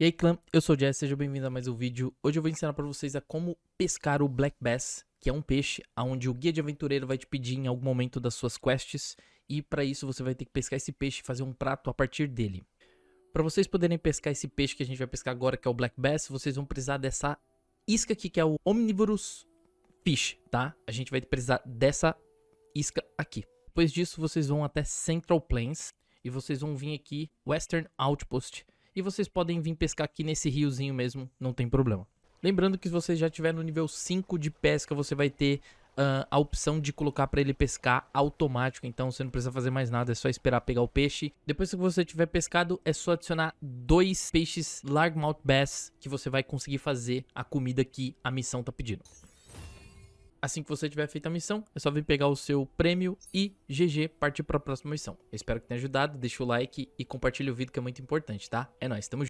E aí clã, eu sou o Jess, seja bem-vindo a mais um vídeo. Hoje eu vou ensinar para vocês a como pescar o Black Bass, que é um peixe onde o guia de aventureiro vai te pedir em algum momento das suas quests, e para isso você vai ter que pescar esse peixe e fazer um prato a partir dele. Para vocês poderem pescar esse peixe que a gente vai pescar agora, que é o Black Bass, vocês vão precisar dessa isca aqui, que é o Omnivorous Fish, tá? A gente vai precisar dessa isca aqui. Depois disso, vocês vão até Central Plains, e vocês vão vir aqui, Western Outpost, e vocês podem vir pescar aqui nesse riozinho mesmo, não tem problema. Lembrando que se você já estiver no nível 5 de pesca, você vai ter uh, a opção de colocar para ele pescar automático, então você não precisa fazer mais nada, é só esperar pegar o peixe. Depois que você tiver pescado, é só adicionar dois peixes largemouth bass que você vai conseguir fazer a comida que a missão está pedindo. Assim que você tiver feito a missão, é só vir pegar o seu prêmio e GG partir para a próxima missão. Eu espero que tenha ajudado, deixa o like e compartilha o vídeo que é muito importante, tá? É nóis, tamo junto.